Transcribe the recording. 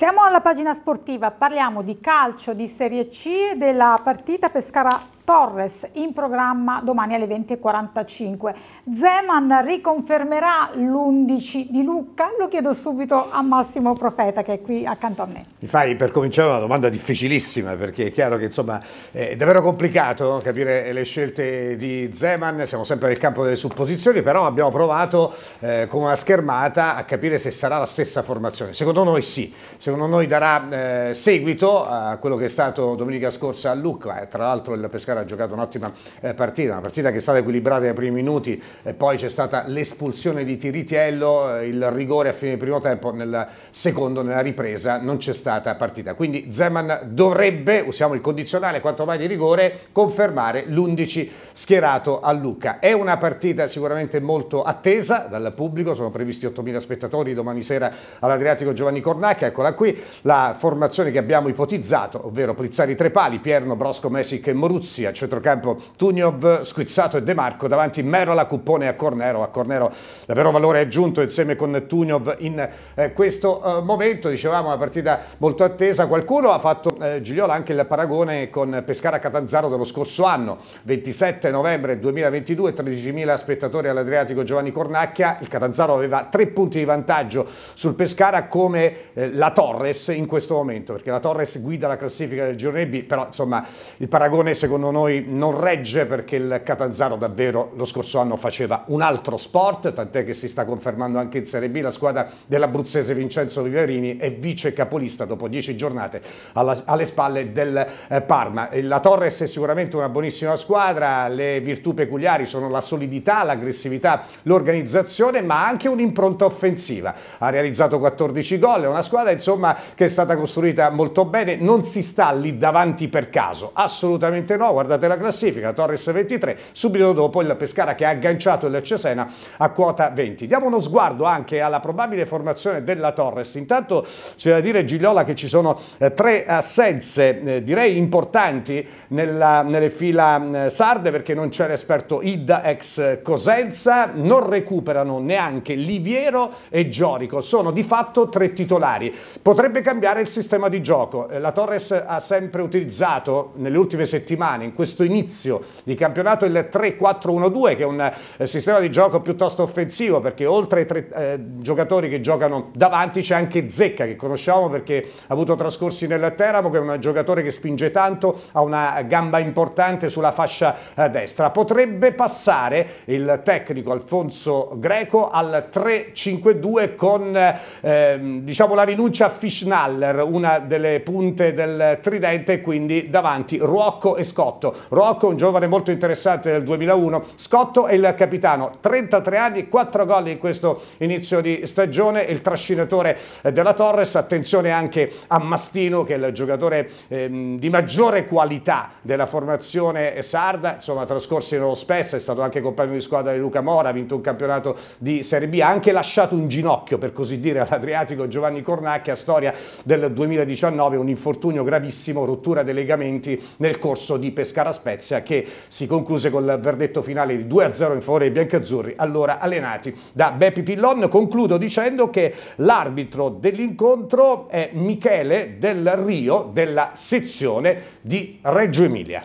Siamo alla pagina sportiva, parliamo di calcio di Serie C e della partita Pescara Torres in programma domani alle 20.45. Zeman riconfermerà l'11 di Lucca? Lo chiedo subito a Massimo Profeta che è qui accanto a me. Mi fai per cominciare una domanda difficilissima perché è chiaro che insomma è davvero complicato capire le scelte di Zeman, siamo sempre nel campo delle supposizioni, però abbiamo provato eh, con una schermata a capire se sarà la stessa formazione. Secondo noi sì, secondo noi darà eh, seguito a quello che è stato domenica scorsa a Lucca, eh, tra l'altro il Pescara ha giocato un'ottima eh, partita, una partita che è stata equilibrata nei primi minuti, poi c'è stata l'espulsione di Tiritiello, eh, il rigore a fine primo tempo, nel secondo, nella ripresa, non c'è stata partita. Quindi Zeman dovrebbe, usiamo il condizionale quanto mai di rigore, confermare l'11 schierato a Lucca. È una partita sicuramente molto attesa dal pubblico, sono previsti 8.000 spettatori domani sera all'Adriatico Giovanni Cornacchia, eccola qui la formazione che abbiamo ipotizzato, ovvero Plizzari Trepali, Pierno, Brosco, Messic e Moruzzi, al centrocampo Tugnov, Squizzato e De Marco, davanti Merola, Cuppone a Cornero, a Cornero davvero valore aggiunto insieme con Tugnov in eh, questo eh, momento, dicevamo una partita molto attesa, qualcuno ha fatto eh, Gigliola anche il paragone con Pescara Catanzaro dello scorso anno, 27 novembre 2022, 13.000 spettatori all'Adriatico Giovanni Cornacchia, il Catanzaro aveva tre punti di vantaggio sul Pescara come eh, la Torres in questo momento, perché la Torres guida la classifica del Giro B, però insomma il paragone secondo secondo noi non regge perché il Catanzaro davvero lo scorso anno faceva un altro sport, tant'è che si sta confermando anche in Serie B la squadra dell'abruzzese Vincenzo Riverini è vice capolista dopo dieci giornate alla, alle spalle del eh, Parma. La Torres è sicuramente una buonissima squadra, le virtù peculiari sono la solidità, l'aggressività, l'organizzazione ma anche un'impronta offensiva. Ha realizzato 14 gol, è una squadra insomma, che è stata costruita molto bene, non si sta lì davanti per caso, assolutamente no, guardate la classifica, Torres 23, subito dopo il Pescara che ha agganciato il Cesena a quota 20. Diamo uno sguardo anche alla probabile formazione della Torres, intanto c'è da dire Gigliola che ci sono eh, tre assenze eh, direi importanti nella, nelle fila eh, sarde perché non c'è l'esperto Id ex Cosenza, non recuperano neanche Liviero e Giorico, sono di fatto tre titolari. Potrebbe cambiare il sistema di gioco, la Torres ha sempre utilizzato nelle ultime settimane in questo inizio di campionato il 3-4-1-2 che è un eh, sistema di gioco piuttosto offensivo perché oltre ai tre eh, giocatori che giocano davanti c'è anche Zecca che conosciamo perché ha avuto trascorsi nel Teramo che è un giocatore che spinge tanto, ha una gamba importante sulla fascia eh, destra. Potrebbe passare il tecnico Alfonso Greco al 3-5-2 con ehm, diciamo la rinuncia a Fischnaller, una delle punte del tridente quindi davanti Ruocco e Scott Scotto. Rocco, un giovane molto interessante del 2001, Scotto è il capitano, 33 anni, 4 gol in questo inizio di stagione, il trascinatore eh, della Torres, attenzione anche a Mastino che è il giocatore ehm, di maggiore qualità della formazione sarda, insomma trascorsi nello Spezia, è stato anche compagno di squadra di Luca Mora, ha vinto un campionato di Serie B, ha anche lasciato un ginocchio per così dire all'Adriatico Giovanni Cornacchia, storia del 2019, un infortunio gravissimo, rottura dei legamenti nel corso di Pescara. Pescara Spezia che si concluse col verdetto finale di 2-0 in favore dei biancazzurri, allora allenati da Beppi Pillon. Concludo dicendo che l'arbitro dell'incontro è Michele Del Rio della sezione di Reggio Emilia.